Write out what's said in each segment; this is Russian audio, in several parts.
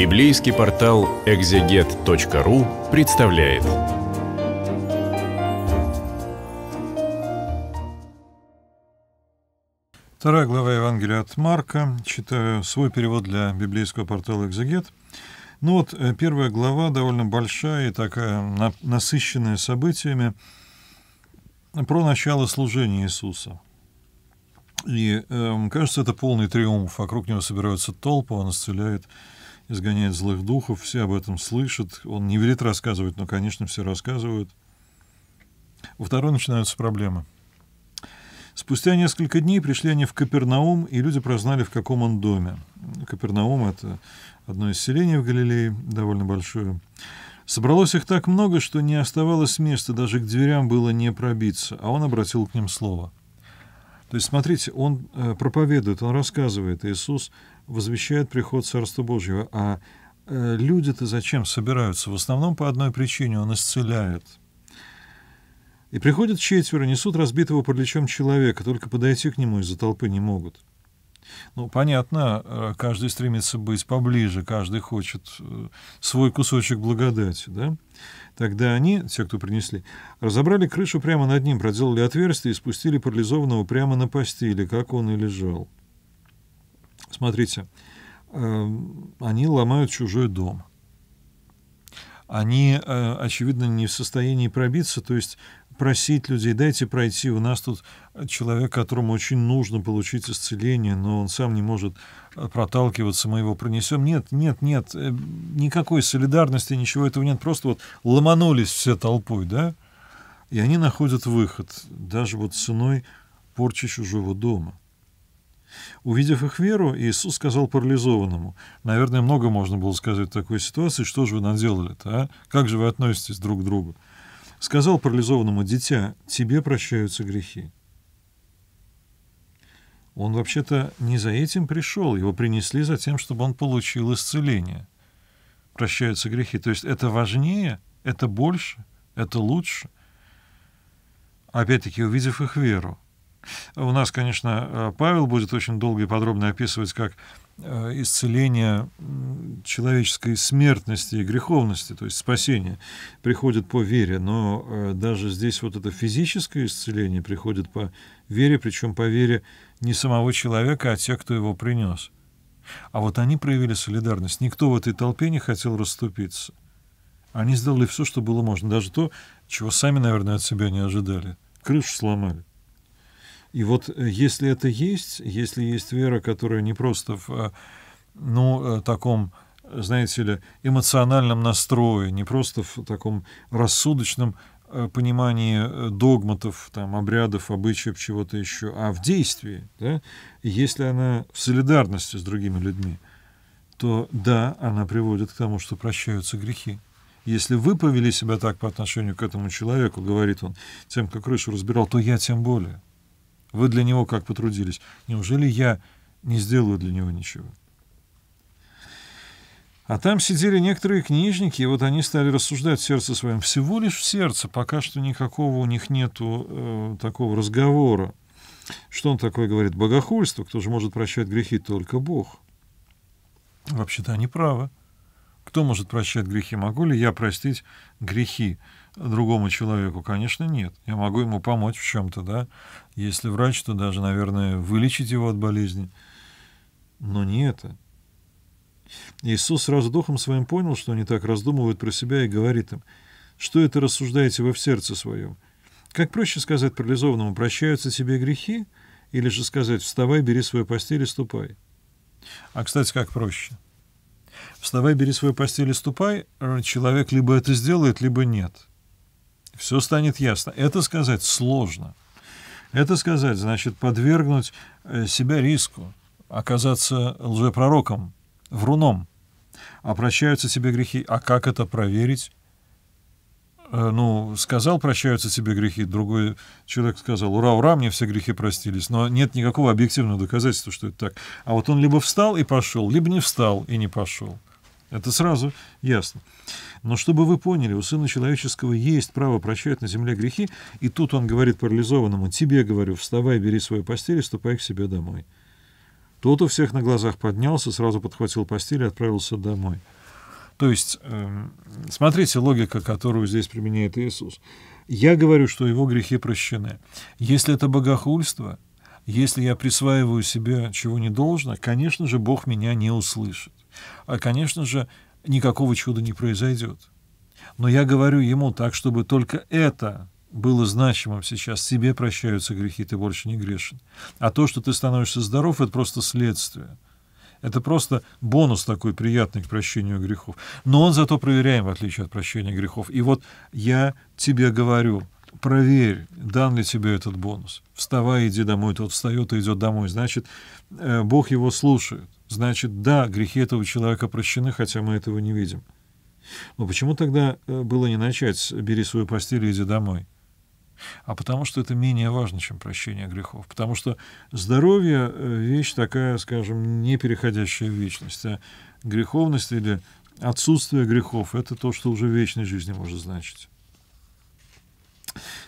Библейский портал экзегет.ру представляет. Вторая глава Евангелия от Марка. Читаю свой перевод для библейского портала «Экзегет». Ну вот, э, первая глава довольно большая и такая насыщенная событиями про начало служения Иисуса. И, э, кажется, это полный триумф. Вокруг него собираются толпы, он исцеляет изгоняет злых духов, все об этом слышат. Он не верит, рассказывать, но, конечно, все рассказывают. У второй начинаются проблемы. Спустя несколько дней пришли они в Капернаум, и люди прознали, в каком он доме. Капернаум — это одно из селений в Галилее, довольно большое. Собралось их так много, что не оставалось места, даже к дверям было не пробиться, а он обратил к ним слово. То есть, смотрите, он э, проповедует, он рассказывает, Иисус возвещает приход Царства Божьего. А э, люди-то зачем собираются? В основном по одной причине он исцеляет. И приходят четверо, несут разбитого подлечом человека, только подойти к нему из-за толпы не могут. Ну, понятно, э, каждый стремится быть поближе, каждый хочет э, свой кусочек благодати, да? Тогда они, те, кто принесли, разобрали крышу прямо над ним, проделали отверстие и спустили парализованного прямо на постели, как он и лежал. Смотрите, эм, они ломают чужой дом. Они, э, очевидно, не в состоянии пробиться, то есть просить людей, дайте пройти, у нас тут человек, которому очень нужно получить исцеление, но он сам не может э, проталкиваться, мы его пронесем. Нет, нет, нет, э, никакой солидарности, ничего этого нет, просто вот ломанулись все толпой, да, и они находят выход, даже вот ценой порчи чужого дома. Увидев их веру, Иисус сказал парализованному, наверное, много можно было сказать в такой ситуации, что же вы наделали-то, а? Как же вы относитесь друг к другу? Сказал парализованному, дитя, тебе прощаются грехи. Он вообще-то не за этим пришел, его принесли за тем, чтобы он получил исцеление. Прощаются грехи. То есть это важнее, это больше, это лучше. Опять-таки, увидев их веру, у нас, конечно, э, Павел будет очень долго и подробно описывать, как э, исцеление человеческой смертности и греховности, то есть спасение, приходит по вере, но э, даже здесь вот это физическое исцеление приходит по вере, причем по вере не самого человека, а тех, кто его принес. А вот они проявили солидарность. Никто в этой толпе не хотел расступиться. Они сделали все, что было можно, даже то, чего сами, наверное, от себя не ожидали. Крышу сломали. И вот э, если это есть, если есть вера, которая не просто в, э, ну, э, таком, знаете ли, эмоциональном настрое, не просто в таком рассудочном понимании догматов, там, обрядов, обычаев, чего-то еще, а в действии, да, если она в солидарности с другими людьми, то да, она приводит к тому, что прощаются грехи. Если вы повели себя так по отношению к этому человеку, говорит он, тем, как крышу разбирал, то я тем более. Вы для него как потрудились. Неужели я не сделаю для него ничего? А там сидели некоторые книжники, и вот они стали рассуждать в сердце своем. Всего лишь в сердце, пока что никакого у них нету э, такого разговора. Что он такое говорит? Богохульство. Кто же может прощать грехи? Только Бог. Вообще-то они правы. Кто может прощать грехи? Могу ли я простить грехи? другому человеку? Конечно, нет. Я могу ему помочь в чем-то, да. Если врач, то даже, наверное, вылечить его от болезни. Но не это. Иисус сразу духом своим понял, что они так раздумывают про себя и говорит им, что это рассуждаете вы в сердце своем? Как проще сказать парализованному, прощаются тебе грехи, или же сказать, вставай, бери свою постель и ступай? А, кстати, как проще? Вставай, бери свою постель и ступай, человек либо это сделает, либо нет все станет ясно. Это сказать сложно. Это сказать значит подвергнуть э, себя риску, оказаться лжепророком, вруном. А прощаются тебе грехи. А как это проверить? Э, ну, сказал, прощаются тебе грехи, другой человек сказал, ура, ура, мне все грехи простились, но нет никакого объективного доказательства, что это так. А вот он либо встал и пошел, либо не встал и не пошел. Это сразу ясно. Но чтобы вы поняли, у Сына Человеческого есть право прощать на земле грехи, и тут он говорит парализованному, «Тебе, говорю, вставай, бери свою постель и ступай к себе домой». Тот у всех на глазах поднялся, сразу подхватил постель и отправился домой. То есть, эм, смотрите, логика, которую здесь применяет Иисус. Я говорю, что его грехи прощены. Если это богохульство, если я присваиваю себе чего не должно, конечно же, Бог меня не услышит. А, конечно же, никакого чуда не произойдет. Но я говорю ему так, чтобы только это было значимым сейчас. Тебе прощаются грехи, ты больше не грешен. А то, что ты становишься здоров, это просто следствие. Это просто бонус такой приятный к прощению грехов. Но он зато проверяем, в отличие от прощения грехов. И вот я тебе говорю, проверь, дан ли тебе этот бонус. Вставай, иди домой. Тот встает и идет домой. Значит, э, Бог его слушает. Значит, да, грехи этого человека прощены, хотя мы этого не видим. Но почему тогда э, было не начать «бери свою постель и иди домой»? А потому что это менее важно, чем прощение грехов. Потому что здоровье э, — вещь такая, скажем, не переходящая в вечность. А греховность или отсутствие грехов — это то, что уже в вечной жизни может значить.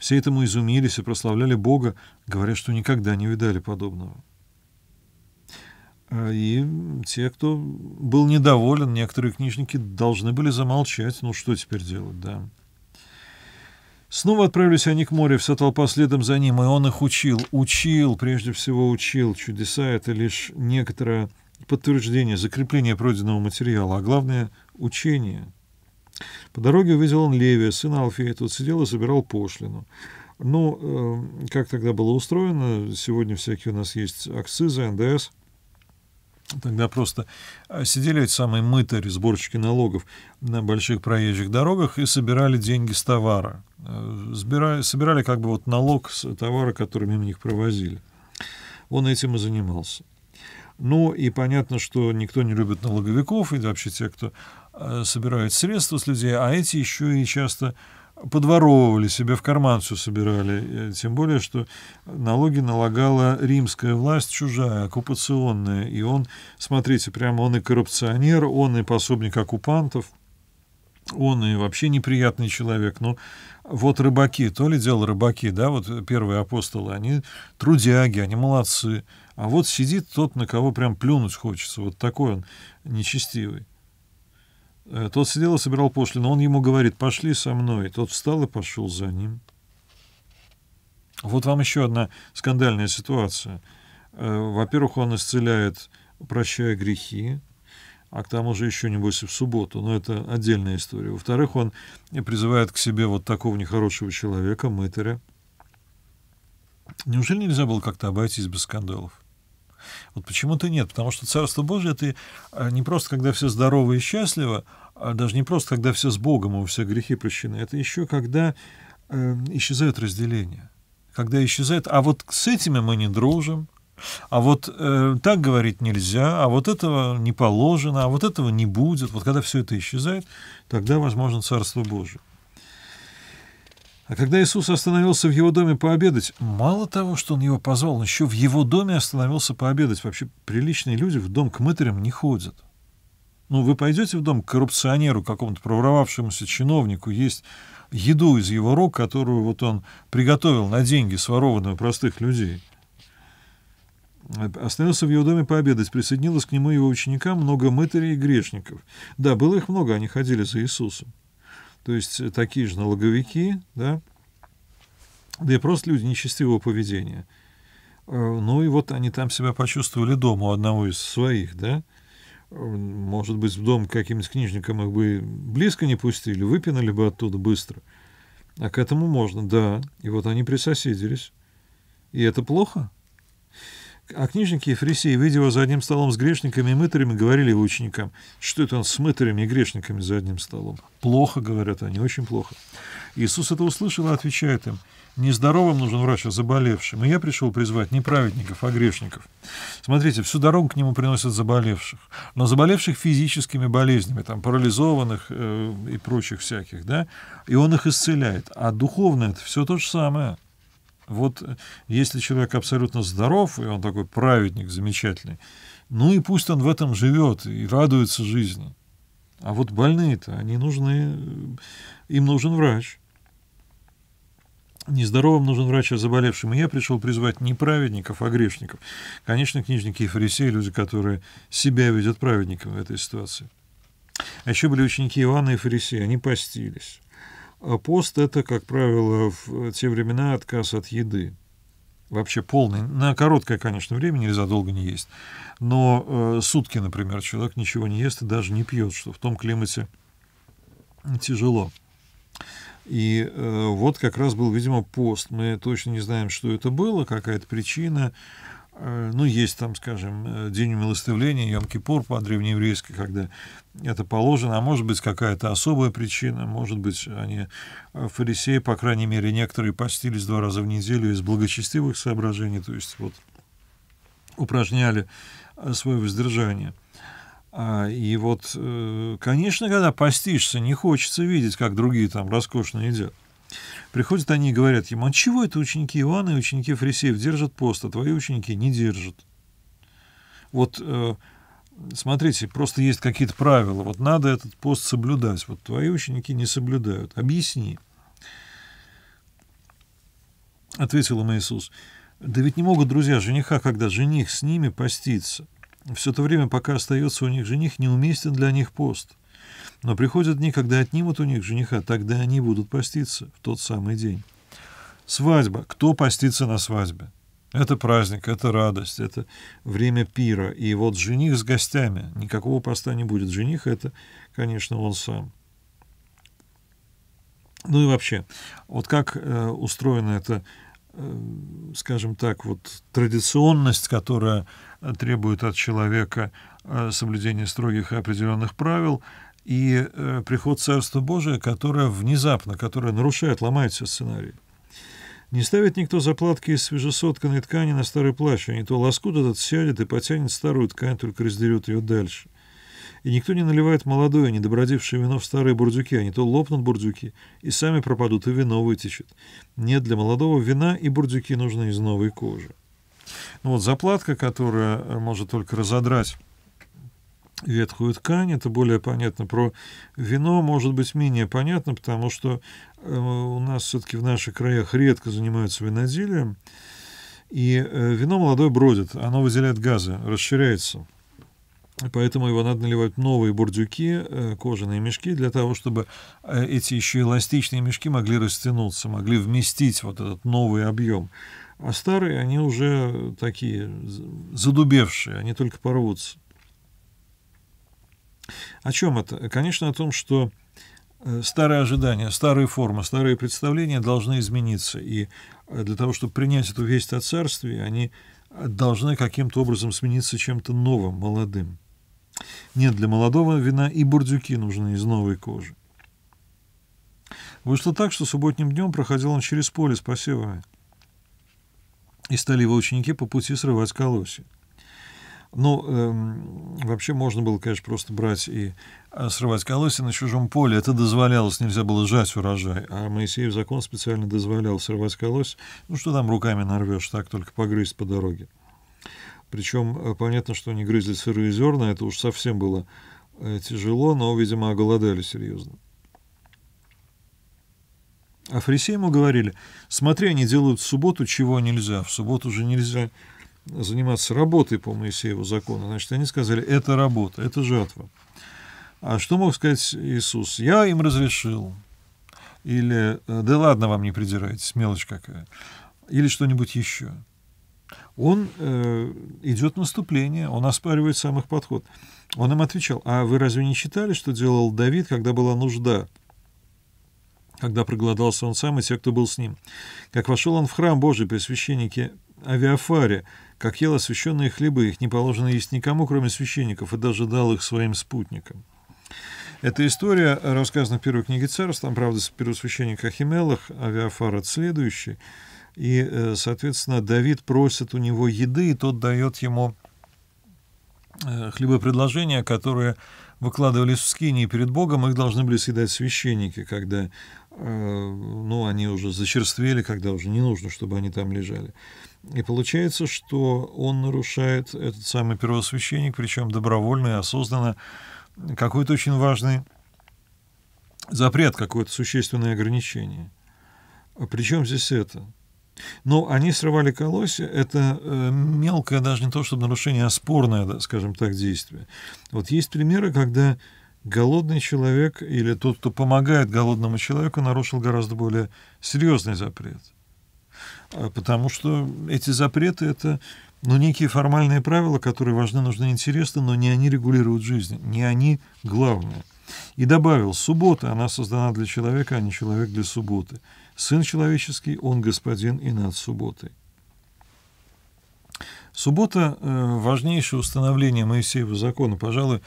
Все этому изумились и прославляли Бога, говоря, что никогда не видали подобного. А, и те, кто был недоволен, некоторые книжники должны были замолчать. Ну, что теперь делать, да. Снова отправились они к морю, вся толпа следом за ним, и он их учил. Учил, прежде всего учил. Чудеса — это лишь некоторое подтверждение, закрепление пройденного материала, а главное — учение. По дороге увидел он Левия, сына Алфея, тот сидел и собирал пошлину. Ну, э, как тогда было устроено, сегодня всякие у нас есть акцизы, НДС — Тогда просто э, сидели эти самые мытари, сборщики налогов на больших проезжих дорогах и собирали деньги с товара. Э, собирали, собирали как бы вот налог с товара, который мимо них провозили. Он этим и занимался. Ну и понятно, что никто не любит налоговиков и вообще те, кто э, собирает средства с людей, а эти еще и часто подворовывали, себе в карман все собирали. Э, тем более, что налоги налагала римская власть чужая, оккупационная. И он, смотрите, прямо он и коррупционер, он и пособник оккупантов, он и вообще неприятный человек. Но ну, вот рыбаки, то ли дело рыбаки, да, вот первые апостолы, они трудяги, они молодцы. А вот сидит тот, на кого прям плюнуть хочется. Вот такой он нечестивый. Э, тот сидел и собирал пошлину. Он ему говорит, пошли со мной. Тот встал и пошел за ним. Вот вам еще одна скандальная ситуация. Э, во-первых, он исцеляет, прощая грехи, а к тому же еще, небось, и в субботу. Но это отдельная история. Во-вторых, он призывает к себе вот такого нехорошего человека, мытаря. Неужели нельзя было как-то обойтись без скандалов? Вот почему-то нет, потому что Царство Божие — это а, не просто, когда все здоровы и счастливы, а даже не просто, когда все с Богом, и а все грехи прощены, это еще когда э, исчезают разделения, когда исчезает, а вот с этими мы не дружим, а вот э, так говорить нельзя, а вот этого не положено, а вот этого не будет. Вот когда все это исчезает, тогда возможно Царство Божие. А когда Иисус остановился в его доме пообедать, мало того, что он его позвал, он еще в его доме остановился пообедать. Вообще приличные люди в дом к мытарям не ходят. Ну, вы пойдете в дом к коррупционеру, какому-то проворовавшемуся чиновнику, есть еду из его рук, которую вот он приготовил на деньги, сворованную простых людей. Остановился в его доме пообедать, присоединилось к нему его ученикам много мытарей и грешников. Да, было их много, они ходили за Иисусом то есть э, такие же налоговики, да, да и просто люди нечестивого поведения. Э, ну и вот они там себя почувствовали дома у одного из своих, да. Э, может быть, в дом каким-нибудь книжникам их бы близко не пустили, выпинали бы оттуда быстро. А к этому можно, да. И вот они присоседились. И это плохо? А книжники и фарисеи, видя его за одним столом с грешниками и мытарями, говорили ученикам, что это он с мытарями и грешниками за одним столом. Плохо, говорят они, очень плохо. Иисус это услышал и отвечает им, нездоровым нужен врач, а заболевшим. И я пришел призвать не праведников, а грешников. Смотрите, всю дорогу к нему приносят заболевших, но заболевших физическими болезнями, там, парализованных э, и прочих всяких, да, и он их исцеляет. А духовное это все то же самое. Вот э, если человек абсолютно здоров, и он такой праведник замечательный, ну и пусть он в этом живет и радуется жизни. А вот больные-то, они нужны, э, им нужен врач. Нездоровым нужен врач, а заболевшим. И я пришел призвать не праведников, а грешников. Конечно, книжники и фарисеи, люди, которые себя видят праведниками в этой ситуации. А еще были ученики Ивана и фарисеи, они постились. А пост — это, как правило, в те времена отказ от еды. Вообще полный. На короткое, конечно, время нельзя долго не есть. Но э, сутки, например, человек ничего не ест и даже не пьет, что в том климате тяжело. И э, вот как раз был, видимо, пост. Мы точно не знаем, что это было, какая-то причина. Э, ну, есть там, скажем, э, День умилостивления, Йом-Кипур по-древнееврейски, когда это положено, а может быть, какая-то особая причина, может быть, они, э, фарисеи, по крайней мере, некоторые постились два раза в неделю из благочестивых соображений, то есть вот упражняли свое воздержание. А, и вот, конечно, когда постишься, не хочется видеть, как другие там роскошно едят. Приходят они и говорят ему, а чего это ученики Ивана и ученики Фарисеев держат пост, а твои ученики не держат? Вот э, смотрите, просто есть какие-то правила, вот надо этот пост соблюдать, вот твои ученики не соблюдают, объясни. Ответил им Иисус, да ведь не могут друзья жениха, когда жених с ними постится. Все то время, пока остается у них жених, неуместен для них пост. Но приходят дни, когда отнимут у них жениха, тогда они будут поститься в тот самый день. Свадьба. Кто постится на свадьбе? Это праздник, это радость, это время пира. И вот жених с гостями. Никакого поста не будет. Жених — это, конечно, он сам. Ну и вообще, вот как э, устроена эта, э, скажем так, вот традиционность, которая э, требует от человека э, соблюдения строгих и определенных правил — и э, приход Царства Божия, которое внезапно, которое нарушает, ломает все сценарии. Не ставит никто заплатки из свежесотканной ткани на старый плащ, а не то лоскут этот сядет и потянет старую ткань, только раздерет ее дальше. И никто не наливает молодое, недобродившее вино в старые бурдюки, а не то лопнут бурдюки, и сами пропадут, и вино вытечет. Нет для молодого вина, и бурдюки нужны из новой кожи. Ну вот заплатка, которая э, может только разодрать ветхую ткань, это более понятно. Про вино может быть менее понятно, потому что э, у нас все-таки в наших краях редко занимаются виноделием, и э, вино молодое бродит, оно выделяет газы, расширяется. Поэтому его надо наливать новые бурдюки, э, кожаные мешки, для того, чтобы эти еще эластичные мешки могли растянуться, могли вместить вот этот новый объем. А старые, они уже такие задубевшие, они только порвутся. О чем это? Конечно, о том, что э, старые ожидания, старые формы, старые представления должны измениться. И э, для того, чтобы принять эту весть о царстве, они э, должны каким-то образом смениться чем-то новым, молодым. Нет, для молодого вина и бурдюки нужны из новой кожи. Вышло так, что субботним днем проходил он через поле с посевами, и стали его ученики по пути срывать колосья. Ну, эм, вообще можно было, конечно, просто брать и э, срывать колосья на чужом поле. Это дозволялось, нельзя было жать урожай. А Моисеев закон специально дозволял срывать колосья. Ну, что там руками нарвешь, так только погрызть по дороге. Причем э, понятно, что они грызли сырые зерна, это уж совсем было э, тяжело, но, видимо, оголодали серьезно. А фарисеи ему говорили, смотри, они делают в субботу, чего нельзя. В субботу уже нельзя заниматься работой по Моисееву закону, значит, они сказали, это работа, это жатва. А что мог сказать Иисус? Я им разрешил. Или, «Э, да ладно, вам не придирайтесь, мелочь какая. Или что-нибудь еще. Он э, идет наступление, он оспаривает самых подход. Он им отвечал, а вы разве не читали, что делал Давид, когда была нужда? когда проголодался он сам и те, кто был с ним. Как вошел он в храм Божий при священнике авиафаре, как ел освященные хлебы, их не положено есть никому, кроме священников, и даже дал их своим спутникам. Эта история рассказана в первой книге царств, там, правда, первосвященник Ахимелах, авиафар от следующий, и, э, соответственно, Давид просит у него еды, и тот дает ему э, хлебопредложения, которые выкладывались в скинии перед Богом, их должны были съедать священники, когда э, ну, они уже зачерствели, когда уже не нужно, чтобы они там лежали. И получается, что он нарушает, этот самый первосвященник, причем добровольно и осознанно, какой-то очень важный запрет, какое-то существенное ограничение. А при чем здесь это? Но ну, они срывали колосья, это э, мелкое, даже не то чтобы нарушение, а спорное, да, скажем так, действие. Вот есть примеры, когда голодный человек или тот, кто помогает голодному человеку, нарушил гораздо более серьезный запрет. А, потому что эти запреты — это ну, некие формальные правила, которые важны, нужны, интересны, но не они регулируют жизнь, не они главное. И добавил, суббота, она создана для человека, а не человек для субботы. Сын человеческий, он господин и над субботой. Суббота э, – важнейшее установление Моисеева закона. Пожалуй,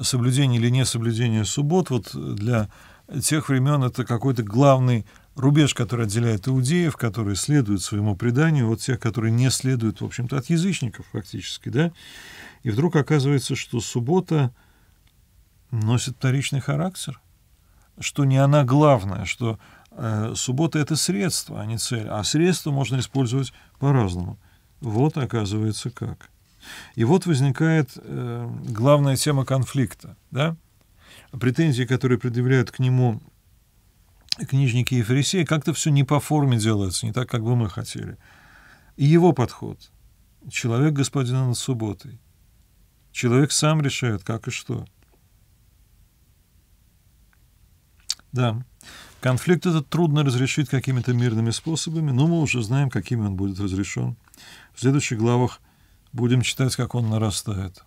соблюдение или несоблюдение суббот вот для тех времен это какой-то главный рубеж, который отделяет иудеев, которые следуют своему преданию, вот тех, которые не следуют, в общем-то, от язычников фактически, да. И вдруг оказывается, что суббота носит вторичный характер, что не она главная, что Э, суббота — это средство, а не цель. А средство можно использовать по-разному. Вот, оказывается, как. И вот возникает э, главная тема конфликта. Да? Претензии, которые предъявляют к нему книжники и фарисеи, как-то все не по форме делается, не так, как бы мы хотели. И его подход. Человек господина над субботой. Человек сам решает, как и что. Да. Конфликт этот трудно разрешить какими-то мирными способами, но мы уже знаем, какими он будет разрешен. В следующих главах будем читать, как он нарастает.